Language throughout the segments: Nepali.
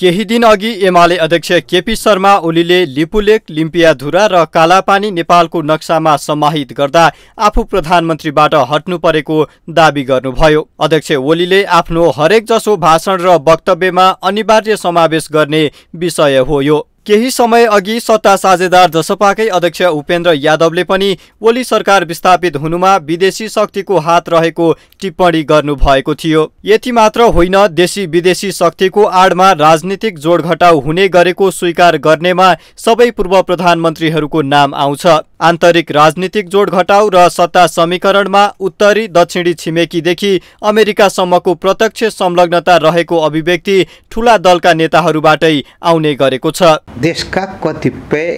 केही दिन अघि एमाले अध्यक्ष केपी शर्मा ओलीले लिपुलेक लिम्पियाधुरा र कालापानी नेपालको नक्सामा समाहित गर्दा आफू प्रधानमन्त्रीबाट हट्नु परेको दावी गर्नुभयो अध्यक्ष ओलीले आफ्नो हरेक जसो भाषण र वक्तव्यमा अनिवार्य समावेश गर्ने विषय हो यो केही समय अघि सत्ता साझेदार जसपाकै अध्यक्ष उपेन्द्र यादवले पनि ओली सरकार विस्थापित हुनुमा विदेशी शक्तिको हात रहेको टिप्पणी गर्नुभएको थियो यति मात्र होइन देशी विदेशी शक्तिको आडमा राजनीतिक जोडघटाउ हुने गरेको स्वीकार गर्नेमा सबै पूर्व प्रधानमन्त्रीहरूको नाम आउँछ आन्तरिक राजनीतिक जोड घटाउ र सत्ता समीकरणमा उत्तरी दक्षिणी छिमेकीदेखि अमेरिकासम्मको प्रत्यक्ष संलग्नता रहेको अभिव्यक्ति ठुला दलका नेताहरूबाटै आउने गरेको छ देशका कतिपय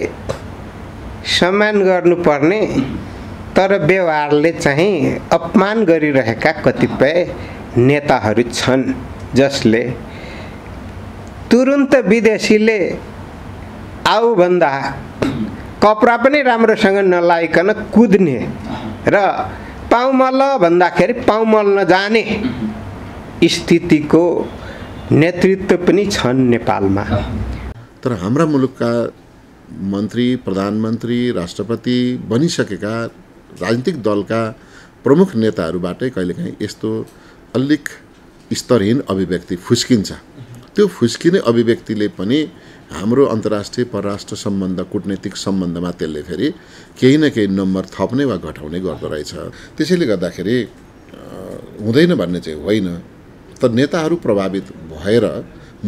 सम्मान गर्नुपर्ने तर व्यवहारले चाहिँ अपमान गरिरहेका कतिपय नेताहरू छन् जसले तुरुन्त विदेशीले भन्दा कपडा पनि राम्रोसँग नलाइकन कुद्ने र पाउ भन्दाखेरि पाउ नजाने स्थितिको नेतृत्व पनि छन् नेपालमा तर हाम्रा मुलुकका मन्त्री प्रधानमन्त्री राष्ट्रपति बनिसकेका राजनीतिक दलका प्रमुख नेताहरूबाटै कहिलेकाहीँ यस्तो अलिक स्तरहीन अभिव्यक्ति फुस्किन्छ त्यो फुस्किने अभिव्यक्तिले पनि हाम्रो अन्तर्राष्ट्रिय परराष्ट्र सम्बन्ध कुटनीतिक सम्बन्धमा त्यसले फेरि केही न केही नम्बर थप्ने वा घटाउने रहेछ त्यसैले गर्दाखेरि हुँदैन भन्ने चाहिँ होइन तर नेताहरू प्रभावित भएर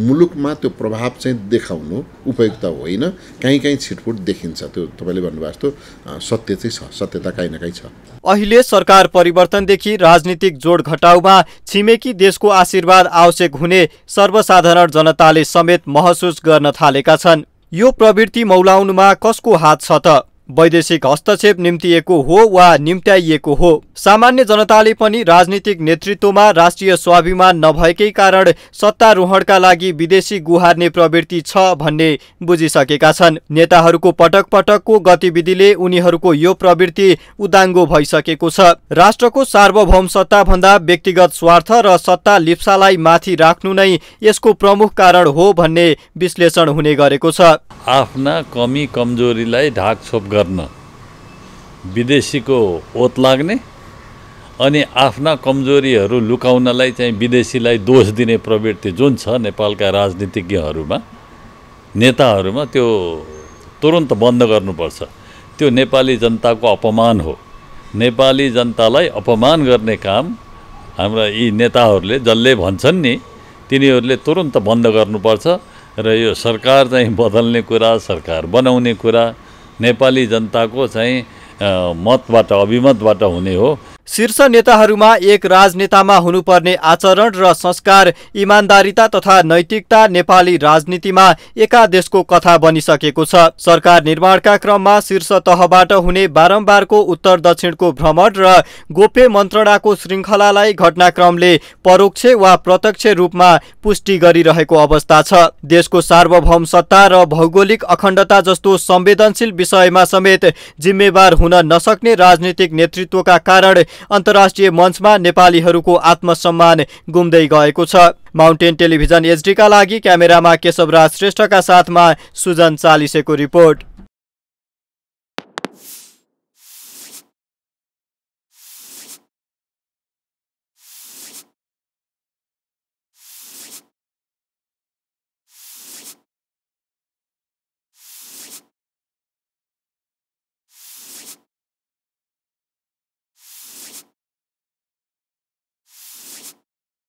मुलुकमा त्यो प्रभाव चाहिँ देखाउनु उपयुक्त होइन काहीँ काहीँ छिटफुट देखिन्छ त्यो तपाईँले भन्नुभएको जस्तो सत्य चाहिँ छ सत्यता काहीँ न काहीँ छ अहिले सरकार परिवर्तनदेखि राजनीतिक जोड घटाउमा छिमेकी देशको आशीर्वाद आवश्यक हुने सर्वसाधारण जनताले समेत महसुस गर्न थालेका छन् यो प्रवृत्ति मौलाउनुमा कसको हात छ त वैदेशिक हस्तक्षेप निम्तिएको हो वा निम्त्याइएको हो सामान्य जनताले पनि राजनीतिक नेतृत्वमा राष्ट्रिय स्वाभिमान नभएकै कारण सत्तारोहणका लागि विदेशी गुहार्ने प्रवृत्ति छ भन्ने बुझिसकेका छन् नेताहरूको पटक पटकको गतिविधिले उनीहरूको यो प्रवृत्ति उदाङ्गो भइसकेको छ राष्ट्रको सार्वभौम सत्ताभन्दा व्यक्तिगत स्वार्थ र सत्ता लिप्सालाई माथि राख्नु नै यसको प्रमुख कारण हो भन्ने विश्लेषण हुने गरेको छ आफ्ना कमी कमजोरीलाई ढाकछोप गर्न विदेशीको ओत लाग्ने अनि आफ्ना कमजोरीहरू लुकाउनलाई चाहिँ विदेशीलाई दोष दिने प्रवृत्ति जुन छ नेपालका राजनीतिज्ञहरूमा नेताहरूमा त्यो तुरन्त बन्द गर्नुपर्छ त्यो नेपाली जनताको अपमान हो नेपाली जनतालाई अपमान गर्ने काम हाम्रा यी नेताहरूले जसले भन्छन् नि तिनीहरूले तुरन्त बन्द गर्नुपर्छ र यो सरकार चाहिँ बदल्ने कुरा सरकार बनाउने कुरा नेपाली जनताको चाहिँ मतबाट अभिमतबाट हुने हो शीर्ष नेताहरूमा एक राजनेतामा हुनुपर्ने आचरण र संस्कार इमान्दारिता तथा नैतिकता नेपाली राजनीतिमा एकादेशको कथा बनिसकेको छ सरकार निर्माणका क्रममा शीर्ष तहबाट हुने बारम्बारको उत्तर दक्षिणको भ्रमण र गोप्य मन्त्रणाको श्रृङ्खलालाई घटनाक्रमले परोक्ष वा प्रत्यक्ष रूपमा पुष्टि गरिरहेको अवस्था छ देशको सार्वभौम सत्ता र भौगोलिक अखण्डता जस्तो संवेदनशील विषयमा समेत जिम्मेवार हुन नसक्ने राजनीतिक नेतृत्वका कारण अन्तर्राष्ट्रिय मञ्चमा नेपालीहरूको आत्मसम्मान गुम्दै गएको छ माउन्टेन टेलिभिजन एचडीका लागि क्यामेरामा केशवराज श्रेष्ठका साथमा सुजन चालिसेको रिपोर्ट